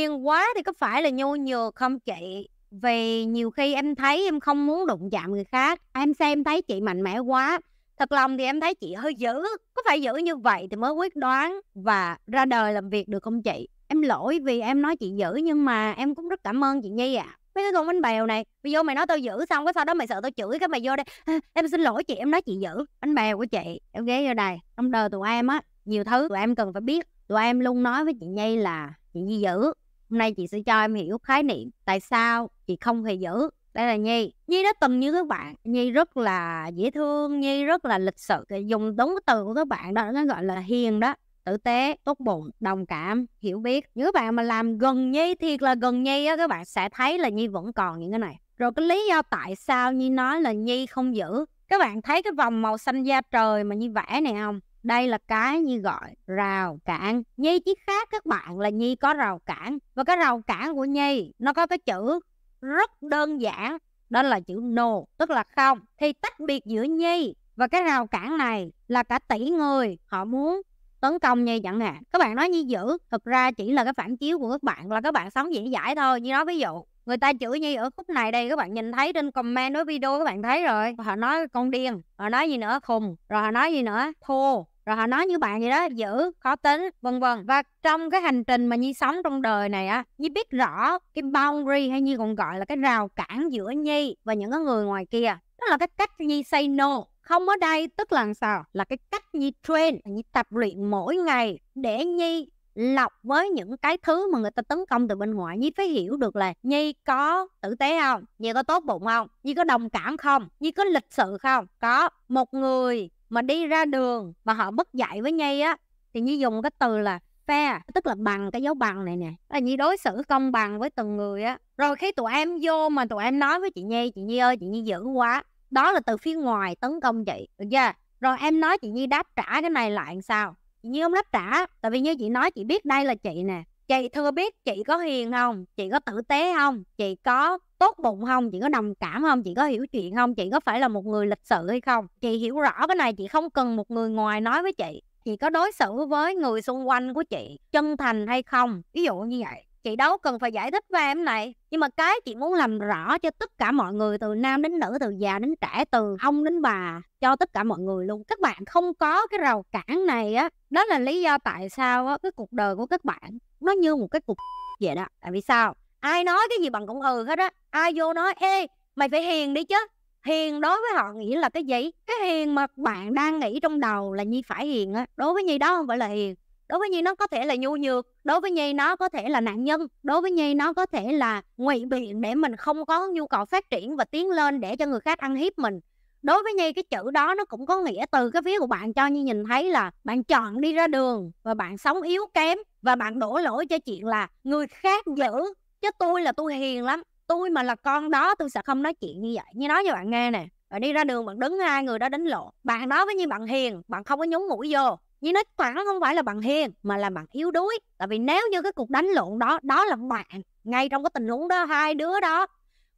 duyên quá thì có phải là nhu nhược không chị vì nhiều khi em thấy em không muốn đụng chạm người khác em xem thấy chị mạnh mẽ quá thật lòng thì em thấy chị hơi dữ có phải dữ như vậy thì mới quyết đoán và ra đời làm việc được không chị em lỗi vì em nói chị dữ nhưng mà em cũng rất cảm ơn chị nhi ạ à. mấy cái con bánh bèo này mày vô mày nói tao dữ xong cái sau đó mày sợ tao chửi cái mày vô đây em xin lỗi chị em nói chị dữ bánh bèo của chị em ghé vô đây trong đời tụi em á nhiều thứ tụi em cần phải biết tụi em luôn nói với chị nhi là chị nhi dữ hôm nay chị sẽ cho em hiểu khái niệm tại sao chị không hề giữ đây là nhi nhi nó từng như các bạn nhi rất là dễ thương nhi rất là lịch sự dùng đúng từ của các bạn đó nó gọi là hiền đó tử tế tốt bụng đồng cảm hiểu biết những các bạn mà làm gần nhi thiệt là gần nhi á các bạn sẽ thấy là nhi vẫn còn những cái này rồi cái lý do tại sao nhi nói là nhi không giữ các bạn thấy cái vòng màu xanh da trời mà nhi vẽ này không đây là cái như gọi rào cản nhi chỉ khác các bạn là nhi có rào cản và cái rào cản của nhi nó có cái chữ rất đơn giản đó là chữ no tức là không thì tách biệt giữa nhi và cái rào cản này là cả tỷ người họ muốn tấn công nhi chẳng hạn các bạn nói nhi dữ thực ra chỉ là cái phản chiếu của các bạn là các bạn sống dễ dãi thôi như nói ví dụ người ta chửi nhi ở khúc này đây các bạn nhìn thấy trên comment đối video các bạn thấy rồi họ nói con điên họ nói gì nữa khùng rồi họ nói gì nữa thô rồi họ nói như bạn gì đó dữ khó tính vân vân và trong cái hành trình mà nhi sống trong đời này á nhi biết rõ cái boundary hay nhi còn gọi là cái rào cản giữa nhi và những cái người ngoài kia đó là cái cách nhi say no không ở đây tức là làm sao là cái cách nhi train nhi tập luyện mỗi ngày để nhi lọc với những cái thứ mà người ta tấn công từ bên ngoài nhi phải hiểu được là nhi có tử tế không nhi có tốt bụng không nhi có đồng cảm không nhi có lịch sự không có một người mà đi ra đường mà họ bất dạy với nhi á thì nhi dùng cái từ là fair tức là bằng cái dấu bằng này nè là nhi đối xử công bằng với từng người á rồi khi tụi em vô mà tụi em nói với chị nhi chị nhi ơi chị nhi dữ quá đó là từ phía ngoài tấn công chị được chưa rồi em nói chị nhi đáp trả cái này lại làm sao như ông lắp trả tại vì như chị nói chị biết đây là chị nè chị thưa biết chị có hiền không chị có tử tế không chị có tốt bụng không chị có đồng cảm không chị có hiểu chuyện không chị có phải là một người lịch sự hay không chị hiểu rõ cái này chị không cần một người ngoài nói với chị chị có đối xử với người xung quanh của chị chân thành hay không ví dụ như vậy chị đâu cần phải giải thích với em này nhưng mà cái chị muốn làm rõ cho tất cả mọi người từ nam đến nữ từ già đến trẻ từ ông đến bà cho tất cả mọi người luôn các bạn không có cái rào cản này á đó là lý do tại sao á cái cuộc đời của các bạn nó như một cái cuộc vậy đó tại vì sao ai nói cái gì bằng cũng ừ hết á ai vô nói ê mày phải hiền đi chứ hiền đối với họ nghĩa là cái gì cái hiền mà bạn đang nghĩ trong đầu là nhi phải hiền á đối với nhi đó không phải là hiền đối với nhi nó có thể là nhu nhược đối với nhi nó có thể là nạn nhân đối với nhi nó có thể là ngụy biện để mình không có nhu cầu phát triển và tiến lên để cho người khác ăn hiếp mình đối với nhi cái chữ đó nó cũng có nghĩa từ cái phía của bạn cho như nhìn thấy là bạn chọn đi ra đường và bạn sống yếu kém và bạn đổ lỗi cho chuyện là người khác dữ chứ tôi là tôi hiền lắm tôi mà là con đó tôi sẽ không nói chuyện như vậy như nói cho bạn nghe nè bạn đi ra đường bạn đứng hai người đó đánh lộ bạn nói với như bạn hiền bạn không có nhúng mũi vô Nhi nói bạn nó không phải là bằng hiền mà là bằng yếu đuối. Tại vì nếu như cái cuộc đánh lộn đó đó là bạn ngay trong cái tình huống đó hai đứa đó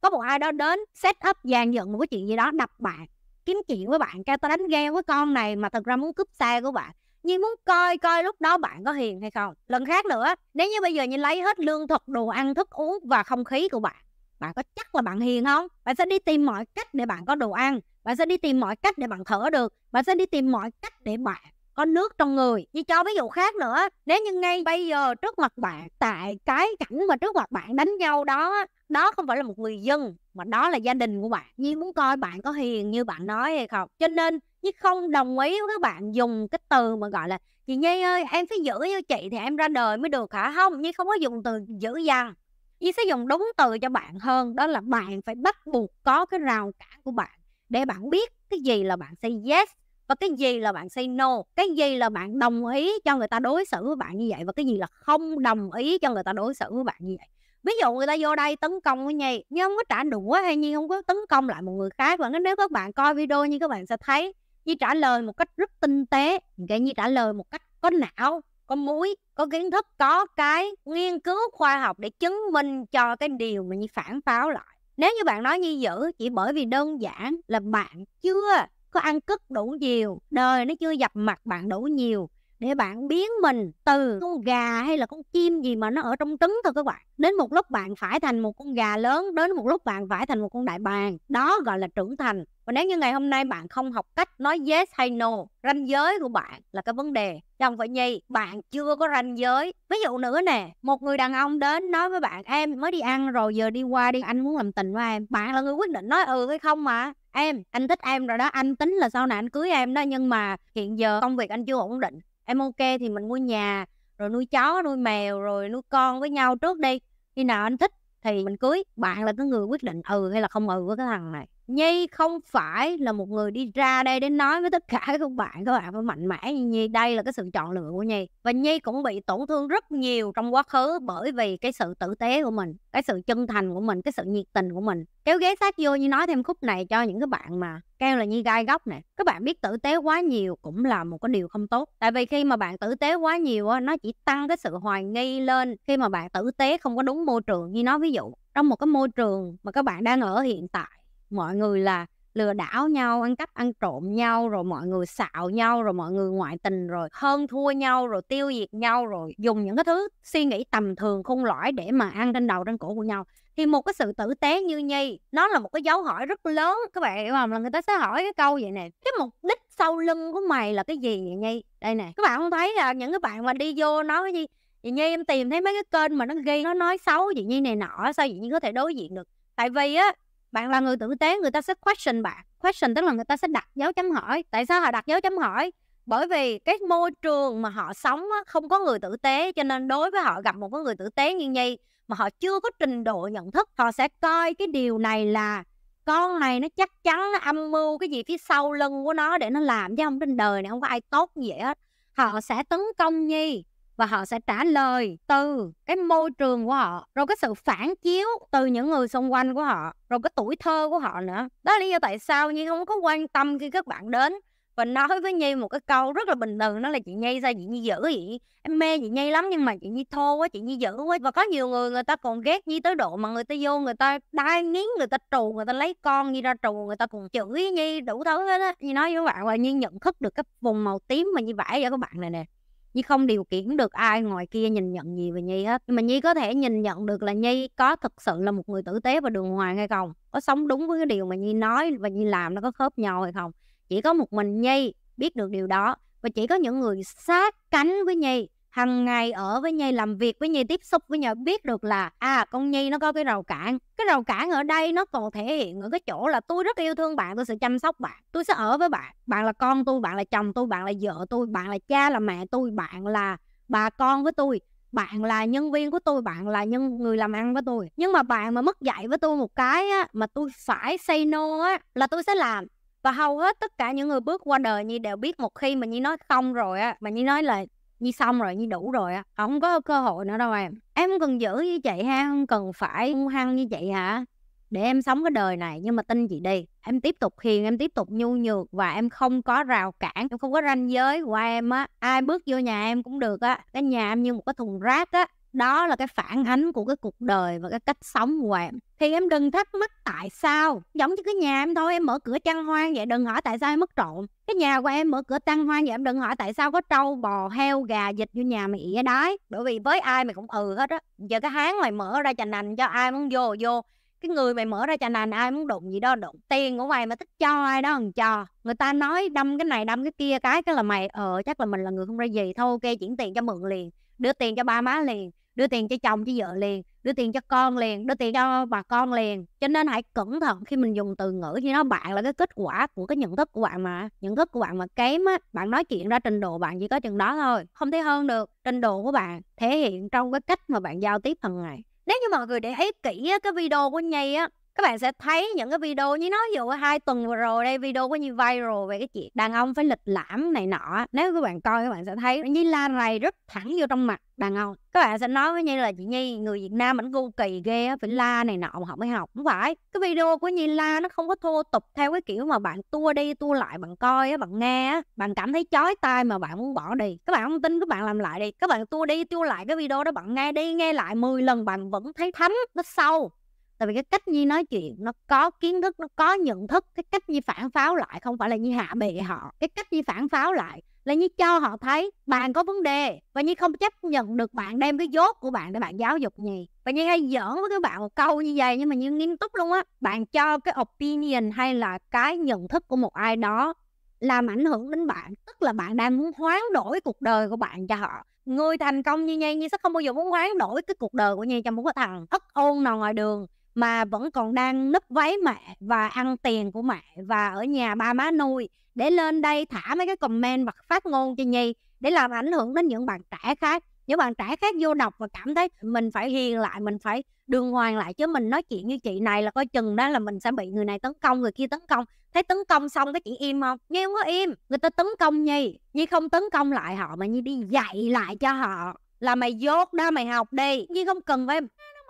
có một ai đó đến set up dàn dựng một cái chuyện gì đó đập bạn kiếm chuyện với bạn kêu tao đánh ghen với con này mà thật ra muốn cướp xe của bạn nhưng muốn coi coi lúc đó bạn có hiền hay không lần khác nữa nếu như bây giờ như lấy hết lương thực đồ ăn thức uống và không khí của bạn bạn có chắc là bạn hiền không bạn sẽ đi tìm mọi cách để bạn có đồ ăn bạn sẽ đi tìm mọi cách để bạn thở được bạn sẽ đi tìm mọi cách để bạn có nước trong người như cho ví dụ khác nữa nếu như ngay bây giờ trước mặt bạn tại cái cảnh mà trước mặt bạn đánh nhau đó đó không phải là một người dân mà đó là gia đình của bạn Nhi muốn coi bạn có hiền như bạn nói hay không cho nên Nhi không đồng ý với các bạn dùng cái từ mà gọi là chị Nhi ơi em phải giữ như chị thì em ra đời mới được hả không Nhi không có dùng từ giữ dằn Nhi sẽ dùng đúng từ cho bạn hơn đó là bạn phải bắt buộc có cái rào cản của bạn để bạn biết cái gì là bạn say yes và cái gì là bạn say no cái gì là bạn đồng ý cho người ta đối xử với bạn như vậy và cái gì là không đồng ý cho người ta đối xử với bạn như vậy ví dụ người ta vô đây tấn công với nhi nhưng không có trả đũa hay nhi không có tấn công lại một người khác và nếu các bạn coi video như các bạn sẽ thấy như trả lời một cách rất tinh tế cái nhi trả lời một cách có não có mũi có kiến thức có cái nghiên cứu khoa học để chứng minh cho cái điều mà như phản pháo lại nếu như bạn nói như dữ chỉ bởi vì đơn giản là bạn chưa có ăn cất đủ nhiều đời nó chưa dập mặt bạn đủ nhiều để bạn biến mình từ con gà hay là con chim gì mà nó ở trong trứng thôi các bạn đến một lúc bạn phải thành một con gà lớn đến một lúc bạn phải thành một con đại bàng đó gọi là trưởng thành và nếu như ngày hôm nay bạn không học cách nói yes hay no ranh giới của bạn là cái vấn đề chồng phải nhi bạn chưa có ranh giới ví dụ nữa nè một người đàn ông đến nói với bạn em mới đi ăn rồi giờ đi qua đi anh muốn làm tình với em bạn là người quyết định nói ừ hay không mà em anh thích em rồi đó anh tính là sau này anh cưới em đó nhưng mà hiện giờ công việc anh chưa ổn định em ok thì mình mua nhà rồi nuôi chó nuôi mèo rồi nuôi con với nhau trước đi khi nào anh thích thì mình cưới bạn là cái người quyết định ừ hay là không ừ với cái thằng này Nhi không phải là một người đi ra đây để nói với tất cả các bạn các bạn phải mạnh mẽ như Nhi đây là cái sự chọn lựa của Nhi và Nhi cũng bị tổn thương rất nhiều trong quá khứ bởi vì cái sự tử tế của mình cái sự chân thành của mình cái sự nhiệt tình của mình kéo ghế sát vô như nói thêm khúc này cho những cái bạn mà kêu là Nhi gai góc nè các bạn biết tử tế quá nhiều cũng là một cái điều không tốt tại vì khi mà bạn tử tế quá nhiều nó chỉ tăng cái sự hoài nghi lên khi mà bạn tử tế không có đúng môi trường như nói ví dụ trong một cái môi trường mà các bạn đang ở hiện tại mọi người là lừa đảo nhau ăn cắp ăn trộm nhau rồi mọi người xạo nhau rồi mọi người ngoại tình rồi hơn thua nhau rồi tiêu diệt nhau rồi dùng những cái thứ suy nghĩ tầm thường khung lõi để mà ăn trên đầu trên cổ của nhau thì một cái sự tử tế như nhi nó là một cái dấu hỏi rất lớn các bạn hiểu không là người ta sẽ hỏi cái câu vậy nè cái mục đích sau lưng của mày là cái gì vậy nhi đây nè các bạn không thấy là những cái bạn mà đi vô nói cái gì vậy nhi em tìm thấy mấy cái kênh mà nó ghi nó nói xấu vậy nhi này nọ sao vậy nhi có thể đối diện được tại vì á bạn là người tử tế người ta sẽ question bạn question tức là người ta sẽ đặt dấu chấm hỏi tại sao họ đặt dấu chấm hỏi bởi vì cái môi trường mà họ sống á, không có người tử tế cho nên đối với họ gặp một cái người tử tế như nhi mà họ chưa có trình độ nhận thức họ sẽ coi cái điều này là con này nó chắc chắn nó âm mưu cái gì phía sau lưng của nó để nó làm chứ không trên đời này không có ai tốt gì hết họ sẽ tấn công nhi và họ sẽ trả lời từ cái môi trường của họ rồi cái sự phản chiếu từ những người xung quanh của họ rồi cái tuổi thơ của họ nữa đó là lý do tại sao nhi không có quan tâm khi các bạn đến và nói với nhi một cái câu rất là bình thường đó là chị nhi sao chị nhi dữ vậy em mê chị nhi lắm nhưng mà chị nhi thô quá chị nhi dữ quá và có nhiều người người ta còn ghét nhi tới độ mà người ta vô người ta đai nghiến người ta trù người ta lấy con nhi ra trù người ta còn chửi nhi đủ thứ hết á nhi nói với các bạn là nhi nhận thức được cái vùng màu tím mà nhi vẽ cho các bạn này nè Nhi không điều khiển được ai ngoài kia nhìn nhận gì về Nhi hết. Nhưng mà Nhi có thể nhìn nhận được là Nhi có thực sự là một người tử tế và đường hoàng hay không? Có sống đúng với cái điều mà Nhi nói và Nhi làm nó có khớp nhau hay không? Chỉ có một mình Nhi biết được điều đó. Và chỉ có những người sát cánh với Nhi hằng ngày ở với nhi làm việc với nhi tiếp xúc với nhau biết được là à con nhi nó có cái rào cản cái rào cản ở đây nó còn thể hiện ở cái chỗ là tôi rất yêu thương bạn tôi sẽ chăm sóc bạn tôi sẽ ở với bạn bạn là con tôi bạn là chồng tôi bạn là vợ tôi bạn là cha là mẹ tôi bạn là bà con với tôi bạn là nhân viên của tôi bạn là nhân người làm ăn với tôi nhưng mà bạn mà mất dạy với tôi một cái á, mà tôi phải say no á là tôi sẽ làm và hầu hết tất cả những người bước qua đời nhi đều biết một khi mà nhi nói không rồi á mà nhi nói là Nhi xong rồi, Nhi đủ rồi á. Không có cơ hội nữa đâu em. Em không cần giữ như vậy ha, không cần phải hung hăng như vậy hả? Để em sống cái đời này nhưng mà tin chị đi. Em tiếp tục hiền, em tiếp tục nhu nhược và em không có rào cản, em không có ranh giới của em á. Ai bước vô nhà em cũng được á. Cái nhà em như một cái thùng rác á đó là cái phản ánh của cái cuộc đời và cái cách sống của em. thì em đừng thắc mắc tại sao giống như cái nhà em thôi em mở cửa trăng hoang vậy đừng hỏi tại sao em mất trộm cái nhà của em mở cửa chăn hoang vậy em đừng hỏi tại sao có trâu bò heo gà vịt vô nhà mày ỉa đái bởi vì với ai mày cũng ừ hết á giờ cái háng mày mở ra chành nành cho ai muốn vô vô cái người mày mở ra chà nành ai muốn đụng gì đó đụng tiền của mày mà thích cho ai đó còn cho người ta nói đâm cái này đâm cái kia cái cái là mày ờ chắc là mình là người không ra gì thôi ok chuyển tiền cho mượn liền đưa tiền cho ba má liền đưa tiền cho chồng cho vợ liền đưa tiền cho con liền đưa tiền cho bà con liền cho nên hãy cẩn thận khi mình dùng từ ngữ như nó bạn là cái kết quả của cái nhận thức của bạn mà nhận thức của bạn mà kém á bạn nói chuyện ra trình độ bạn chỉ có chừng đó thôi không thể hơn được trình độ của bạn thể hiện trong cái cách mà bạn giao tiếp hàng ngày nếu như mọi người để ý kỹ á, cái video của Nhi á các bạn sẽ thấy những cái video như nói ví dụ hai tuần vừa rồi đây video có như viral về cái chuyện đàn ông phải lịch lãm này nọ nếu các bạn coi các bạn sẽ thấy nhi la rầy rất thẳng vô trong mặt đàn ông các bạn sẽ nói với nhi là chị nhi người việt nam vẫn ngu kỳ ghê phải la này nọ mà họ mới học không phải cái video của nhi la nó không có thô tục theo cái kiểu mà bạn tua đi tua lại bạn coi á bạn nghe á bạn cảm thấy chói tai mà bạn muốn bỏ đi các bạn không tin các bạn làm lại đi các bạn tua đi tua lại cái video đó bạn nghe đi nghe lại 10 lần bạn vẫn thấy thấm nó sâu tại vì cái cách nhi nói chuyện nó có kiến thức nó có nhận thức cái cách nhi phản pháo lại không phải là nhi hạ bệ họ cái cách nhi phản pháo lại là nhi cho họ thấy bạn có vấn đề và nhi không chấp nhận được bạn đem cái dốt của bạn để bạn giáo dục nhi và nhi hay giỡn với các bạn một câu như vậy nhưng mà nhi nghiêm túc luôn á bạn cho cái opinion hay là cái nhận thức của một ai đó làm ảnh hưởng đến bạn tức là bạn đang muốn hoán đổi cuộc đời của bạn cho họ người thành công như nhi nhi sẽ không bao giờ muốn hoán đổi cái cuộc đời của nhi cho một cái thằng thất ôn nào ngoài đường mà vẫn còn đang nấp váy mẹ và ăn tiền của mẹ và ở nhà ba má nuôi để lên đây thả mấy cái comment mặt phát ngôn cho Nhi để làm ảnh hưởng đến những bạn trẻ khác những bạn trẻ khác vô đọc và cảm thấy mình phải hiền lại mình phải đường hoàng lại chứ mình nói chuyện như chị này là coi chừng đó là mình sẽ bị người này tấn công người kia tấn công thấy tấn công xong cái chị im không nhi không có im người ta tấn công nhi nhi không tấn công lại họ mà nhi đi dạy lại cho họ là mày dốt đó mày học đi nhi không cần phải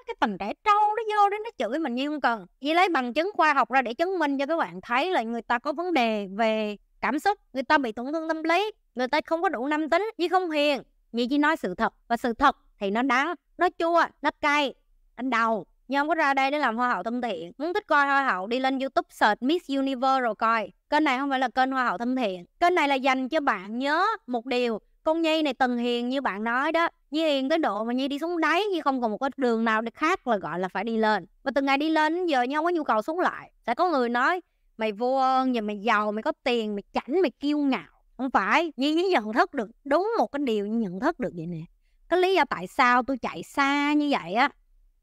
cái tình trẻ trâu nó vô đến nó chửi mình như không cần chỉ lấy bằng chứng khoa học ra để chứng minh cho các bạn thấy là người ta có vấn đề về cảm xúc người ta bị tổn thương tâm lý người ta không có đủ nam tính chứ không hiền vì chỉ nói sự thật và sự thật thì nó đắng nó chua nó cay anh đầu nhưng không có ra đây để làm hoa hậu thân thiện muốn thích coi hoa hậu đi lên youtube search miss universe rồi coi kênh này không phải là kênh hoa hậu thân thiện kênh này là dành cho bạn nhớ một điều con nhi này tần hiền như bạn nói đó nhi hiền tới độ mà nhi đi xuống đáy nhi không còn một cái đường nào để khác là gọi là phải đi lên và từng ngày đi lên giờ nhi không có nhu cầu xuống lại sẽ có người nói mày vô ơn và mày giàu mày có tiền mày chảnh mày kiêu ngạo không phải nhi nhi nhận thức được đúng một cái điều nhi nhận thức được vậy nè cái lý do tại sao tôi chạy xa như vậy á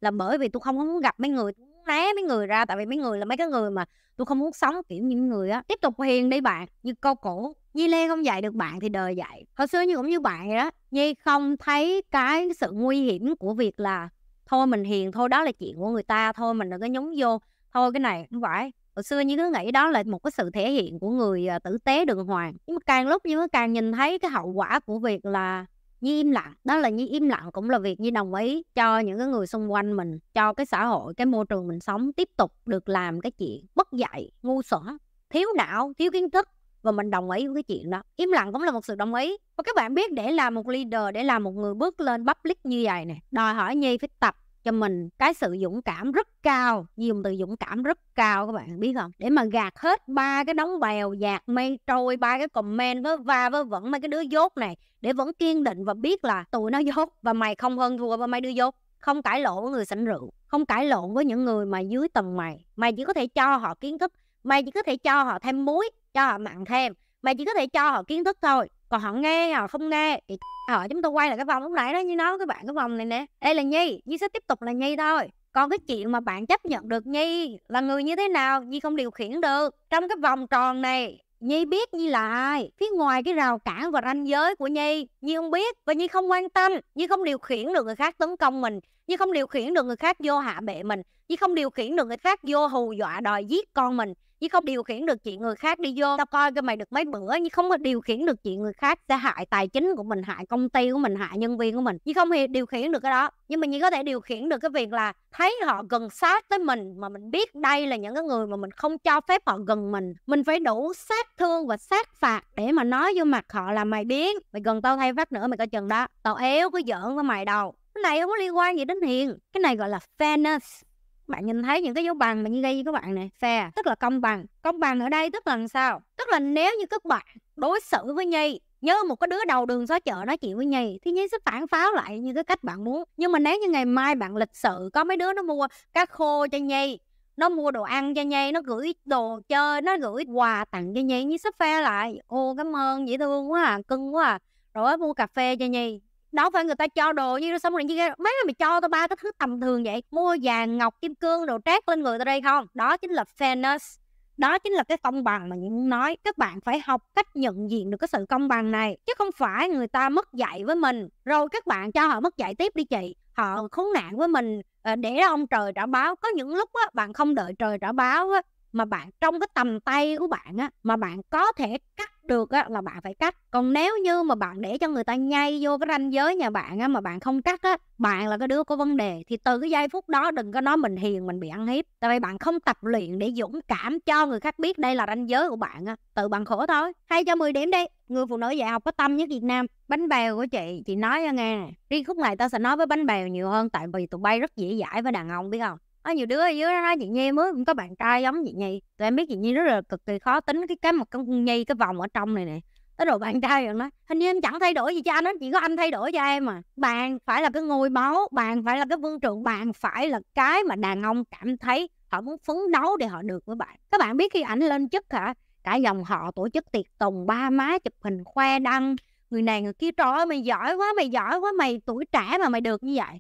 là bởi vì tôi không muốn gặp mấy người né mấy người ra tại vì mấy người là mấy cái người mà tôi không muốn sống kiểu những người á tiếp tục hiền đi bạn như câu cổ Nhi Lê không dạy được bạn thì đời dạy Hồi xưa như cũng như bạn vậy đó Nhi không thấy cái sự nguy hiểm của việc là Thôi mình hiền thôi đó là chuyện của người ta Thôi mình đừng có nhúng vô Thôi cái này không phải Hồi xưa như cứ nghĩ đó là một cái sự thể hiện của người à, tử tế đường hoàng Nhưng mà càng lúc như càng nhìn thấy cái hậu quả của việc là Nhi im lặng đó là Nhi im lặng cũng là việc Nhi đồng ý cho những cái người xung quanh mình cho cái xã hội cái môi trường mình sống tiếp tục được làm cái chuyện bất dạy ngu xuẩn thiếu não thiếu kiến thức và mình đồng ý với cái chuyện đó im lặng cũng là một sự đồng ý và các bạn biết để làm một leader để làm một người bước lên public như vậy nè đòi hỏi nhi phải tập cho mình cái sự dũng cảm rất cao dùng từ dũng cảm rất cao các bạn biết không để mà gạt hết ba cái đóng bèo dạt mây trôi ba cái comment với va với vẫn mấy cái đứa dốt này để vẫn kiên định và biết là tụi nó dốt và mày không hơn thua với mấy đứa dốt không cãi lộn với người sảnh rượu không cãi lộn với những người mà dưới tầng mày mày chỉ có thể cho họ kiến thức mày chỉ có thể cho họ thêm muối cho họ mặn thêm mày chỉ có thể cho họ kiến thức thôi còn họ nghe họ không nghe thì họ chúng tôi quay lại cái vòng lúc nãy đó như nói cái bạn cái vòng này nè đây là nhi nhi sẽ tiếp tục là nhi thôi còn cái chuyện mà bạn chấp nhận được nhi là người như thế nào nhi không điều khiển được trong cái vòng tròn này Nhi biết Nhi là ai Phía ngoài cái rào cản và ranh giới của Nhi Nhi không biết và Nhi không quan tâm Nhi không điều khiển được người khác tấn công mình Nhi không điều khiển được người khác vô hạ bệ mình Nhi không điều khiển được người khác vô hù dọa đòi giết con mình chứ không điều khiển được chuyện người khác đi vô tao coi cái mày được mấy bữa nhưng không có điều khiển được chuyện người khác sẽ hại tài chính của mình hại công ty của mình hại nhân viên của mình chứ không hề điều khiển được cái đó nhưng mình chỉ có thể điều khiển được cái việc là thấy họ gần sát tới mình mà mình biết đây là những cái người mà mình không cho phép họ gần mình mình phải đủ sát thương và sát phạt để mà nói vô mặt họ là mày biến, mày gần tao thay phát nữa mày coi chừng đó tao éo cứ giỡn với mày đâu cái này không có liên quan gì đến hiền cái này gọi là fairness bạn nhìn thấy những cái dấu bằng mà như gây với các bạn này fair tức là công bằng công bằng ở đây tức là làm sao tức là nếu như các bạn đối xử với nhi như một cái đứa đầu đường xó chợ nói chuyện với nhi thì nhi sẽ phản pháo lại như cái cách bạn muốn nhưng mà nếu như ngày mai bạn lịch sự có mấy đứa nó mua cá khô cho nhi nó mua đồ ăn cho nhây, nó gửi đồ chơi nó gửi quà tặng cho nhây như sắp phe lại ô cảm ơn dễ thương quá à cưng quá à rồi mua cà phê cho nhây đó phải người ta cho đồ như xong rồi kia má mày cho tao ba cái thứ tầm thường vậy mua vàng ngọc kim cương đồ trát lên người tao đây không đó chính là fairness đó chính là cái công bằng mà những nói các bạn phải học cách nhận diện được cái sự công bằng này chứ không phải người ta mất dạy với mình rồi các bạn cho họ mất dạy tiếp đi chị họ khốn nạn với mình ờ, để ông trời trả báo có những lúc á, bạn không đợi trời trả báo á, mà bạn trong cái tầm tay của bạn á, mà bạn có thể cắt được á, là bạn phải cắt còn nếu như mà bạn để cho người ta nhay vô cái ranh giới nhà bạn á, mà bạn không cắt á bạn là cái đứa có vấn đề thì từ cái giây phút đó đừng có nói mình hiền mình bị ăn hiếp tại vì bạn không tập luyện để dũng cảm cho người khác biết đây là ranh giới của bạn á tự bạn khổ thôi hay cho 10 điểm đi người phụ nữ dạy học có tâm nhất Việt Nam bánh bèo của chị chị nói cho nghe nè riêng khúc này tao sẽ nói với bánh bèo nhiều hơn tại vì tụi bay rất dễ dãi với đàn ông biết không có nhiều đứa ở dưới nó nói chị Nhi mới cũng có bạn trai giống chị Nhi tụi em biết chị Nhi rất là cực kỳ khó tính cái cái một con Nhi cái vòng ở trong này nè tới đồ bạn trai rồi nói hình như em chẳng thay đổi gì cho anh hết chỉ có anh thay đổi cho em mà bạn phải là cái ngôi máu, bạn phải là cái vương trụ bạn phải là cái mà đàn ông cảm thấy họ muốn phấn đấu để họ được với bạn các bạn biết khi ảnh lên chức hả cả dòng họ tổ chức tiệc tùng ba má chụp hình khoe đăng người này người kia trời ơi mày giỏi quá mày giỏi quá mày tuổi trẻ mà mày được như vậy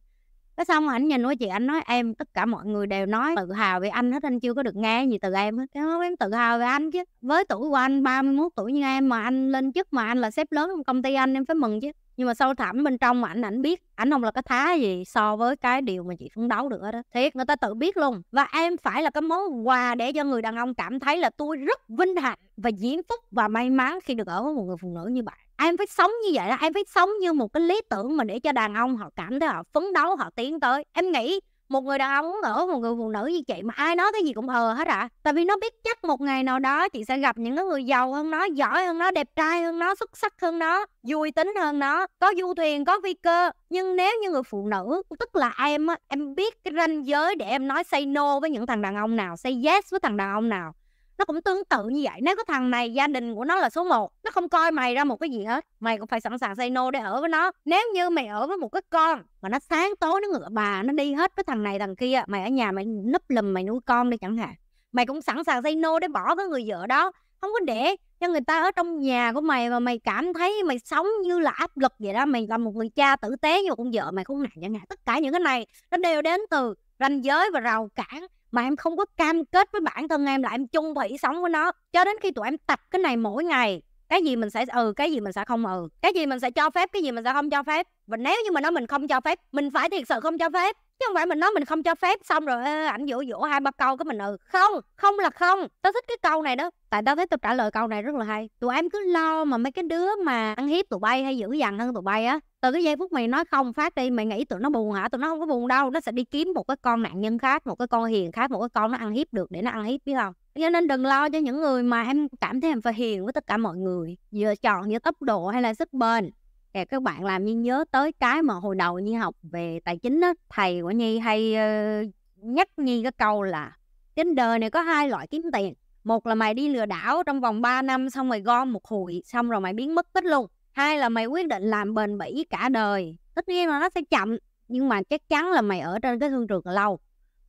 cái xong ảnh nhìn qua chị anh nói em tất cả mọi người đều nói tự hào về anh hết anh chưa có được nghe gì từ em hết cái nói em tự hào về anh chứ với tuổi của anh 31 tuổi như em mà anh lên chức mà anh là sếp lớn trong công ty anh em phải mừng chứ nhưng mà sâu thẳm bên trong ảnh ảnh biết ảnh không là cái thá gì so với cái điều mà chị phấn đấu được đó thiệt người ta tự biết luôn và em phải là cái món quà để cho người đàn ông cảm thấy là tôi rất vinh hạnh và diễn phúc và may mắn khi được ở với một người phụ nữ như bạn em phải sống như vậy đó em phải sống như một cái lý tưởng mà để cho đàn ông họ cảm thấy họ phấn đấu họ tiến tới em nghĩ một người đàn ông ở một người phụ nữ như chị mà ai nói cái gì cũng ờ hết ạ à. tại vì nó biết chắc một ngày nào đó chị sẽ gặp những người giàu hơn nó giỏi hơn nó đẹp trai hơn nó xuất sắc hơn nó vui tính hơn nó có du thuyền có phi cơ nhưng nếu như người phụ nữ tức là em em biết cái ranh giới để em nói say no với những thằng đàn ông nào say yes với thằng đàn ông nào nó cũng tương tự như vậy nếu có thằng này gia đình của nó là số 1 nó không coi mày ra một cái gì hết mày cũng phải sẵn sàng say no để ở với nó nếu như mày ở với một cái con mà nó sáng tối nó ngựa bà nó đi hết với thằng này thằng kia mày ở nhà mày nấp lùm mày nuôi con đi chẳng hạn mày cũng sẵn sàng say no để bỏ cái người vợ đó không có để cho người ta ở trong nhà của mày mà mày cảm thấy mày sống như là áp lực vậy đó mày là một người cha tử tế nhưng mà con vợ mày không nặng chẳng hạn tất cả những cái này nó đều đến từ ranh giới và rào cản mà em không có cam kết với bản thân em là em chung thủy sống với nó cho đến khi tụi em tập cái này mỗi ngày cái gì mình sẽ ừ cái gì mình sẽ không ừ cái gì mình sẽ cho phép cái gì mình sẽ không cho phép và nếu như mà nói mình không cho phép mình phải thiệt sự không cho phép chứ không phải mình nói mình không cho phép xong rồi ảnh dỗ dỗ hai ba câu cái mình ừ không không là không tao thích cái câu này đó tại tao thấy tao trả lời câu này rất là hay tụi em cứ lo mà mấy cái đứa mà ăn hiếp tụi bay hay dữ dằn hơn tụi bay á từ cái giây phút mày nói không phát đi mày nghĩ tụi nó buồn hả tụi nó không có buồn đâu nó sẽ đi kiếm một cái con nạn nhân khác một cái con hiền khác một cái con nó ăn hiếp được để nó ăn hiếp biết không cho nên đừng lo cho những người mà em cảm thấy em phải hiền với tất cả mọi người vừa chọn giữa tốc độ hay là sức bền và các bạn làm như nhớ tới cái mà hồi đầu Nhi học về tài chính á, thầy của Nhi hay uh, nhắc Nhi cái câu là trên đời này có hai loại kiếm tiền. Một là mày đi lừa đảo trong vòng 3 năm xong mày gom một hồi xong rồi mày biến mất tích luôn. Hai là mày quyết định làm bền bỉ cả đời. Tất nhiên là nó sẽ chậm nhưng mà chắc chắn là mày ở trên cái thương trường lâu.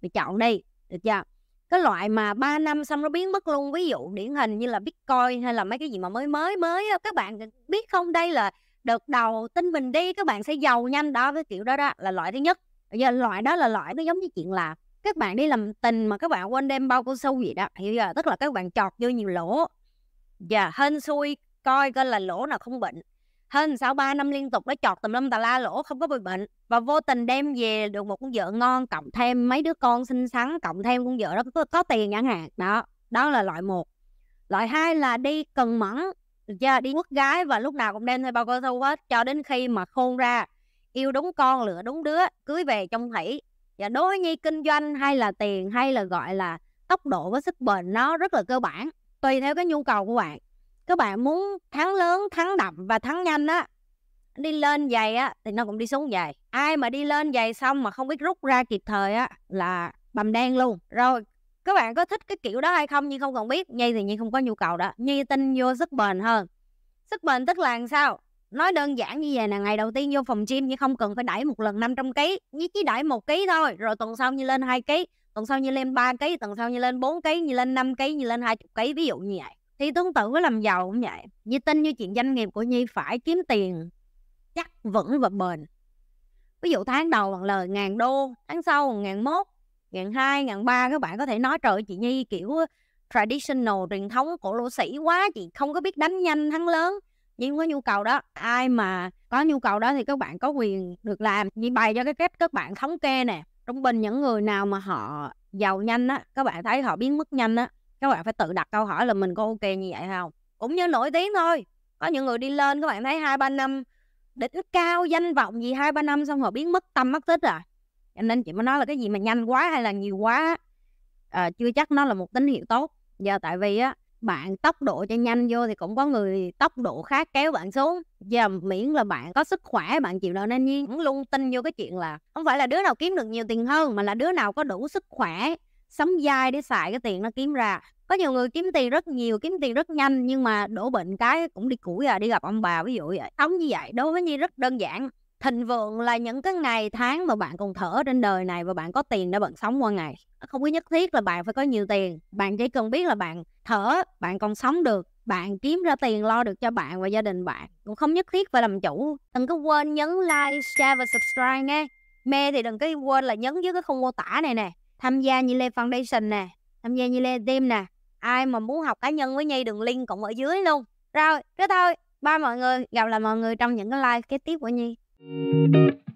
Mày chọn đi, được chưa? cái loại mà 3 năm xong nó biến mất luôn ví dụ điển hình như là bitcoin hay là mấy cái gì mà mới mới mới các bạn biết không đây là đợt đầu tin mình đi các bạn sẽ giàu nhanh đó cái kiểu đó đó là loại thứ nhất giờ loại đó là loại nó giống như chuyện là các bạn đi làm tình mà các bạn quên đem bao cao sâu gì đó hiểu giờ tức là các bạn chọt vô nhiều lỗ và yeah, hên xui coi coi là lỗ nào không bệnh hên sau 3 năm liên tục nó chọt tùm lum tà la lỗ không có bị bệnh và vô tình đem về được một con vợ ngon cộng thêm mấy đứa con xinh xắn cộng thêm con vợ đó có, có tiền chẳng hạn đó đó là loại một loại hai là đi cần mẫn được chưa? Đi quất gái và lúc nào cũng đem theo bao cao su hết cho đến khi mà khôn ra yêu đúng con lựa đúng đứa cưới về trong thủy và đối như kinh doanh hay là tiền hay là gọi là tốc độ với sức bền nó rất là cơ bản tùy theo cái nhu cầu của bạn các bạn muốn thắng lớn thắng đậm và thắng nhanh á đi lên dày á thì nó cũng đi xuống dày ai mà đi lên dày xong mà không biết rút ra kịp thời á là bầm đen luôn rồi các bạn có thích cái kiểu đó hay không nhưng không cần biết nhi thì nhi không có nhu cầu đó nhi tin vô sức bền hơn sức bền tức là làm sao nói đơn giản như vậy là ngày đầu tiên vô phòng gym như không cần phải đẩy một lần 500 kg như chỉ đẩy một kg thôi rồi tuần sau như lên hai kg tuần sau như lên ba kg tuần sau như lên bốn kg như lên 5 kg như lên hai chục kg ví dụ như vậy thì tương tự với làm giàu cũng vậy như tin như chuyện doanh nghiệp của nhi phải kiếm tiền chắc vững và bền ví dụ tháng đầu bằng lời ngàn đô tháng sau ngàn mốt ngàn hai ngàn ba các bạn có thể nói trời chị nhi kiểu traditional truyền thống cổ lỗ sĩ quá chị không có biết đánh nhanh thắng lớn nhưng có nhu cầu đó ai mà có nhu cầu đó thì các bạn có quyền được làm như bày cho cái cách các bạn thống kê nè trung bình những người nào mà họ giàu nhanh á các bạn thấy họ biến mất nhanh á các bạn phải tự đặt câu hỏi là mình có ok như vậy không cũng như nổi tiếng thôi có những người đi lên các bạn thấy hai ba năm đỉnh cao danh vọng gì hai ba năm xong họ biến mất tâm mất tích rồi cho nên chị mới nói là cái gì mà nhanh quá hay là nhiều quá à, chưa chắc nó là một tín hiệu tốt giờ tại vì á bạn tốc độ cho nhanh vô thì cũng có người tốc độ khác kéo bạn xuống giờ miễn là bạn có sức khỏe bạn chịu đựng nên nhiên luôn tin vô cái chuyện là không phải là đứa nào kiếm được nhiều tiền hơn mà là đứa nào có đủ sức khỏe sống dai để xài cái tiền nó kiếm ra có nhiều người kiếm tiền rất nhiều kiếm tiền rất nhanh nhưng mà đổ bệnh cái cũng đi củi à đi gặp ông bà ví dụ vậy sống như vậy đối với nhi rất đơn giản thịnh vượng là những cái ngày tháng mà bạn còn thở trên đời này và bạn có tiền để bạn sống qua ngày không có nhất thiết là bạn phải có nhiều tiền bạn chỉ cần biết là bạn thở bạn còn sống được bạn kiếm ra tiền lo được cho bạn và gia đình bạn cũng không nhất thiết phải làm chủ đừng có quên nhấn like share và subscribe nghe mê thì đừng có quên là nhấn dưới cái khung mô tả này nè tham gia như lê foundation nè tham gia như lê team nè ai mà muốn học cá nhân với nhi đường link cũng ở dưới luôn rồi thế thôi ba mọi người gặp lại mọi người trong những cái like kế tiếp của nhi Thank you.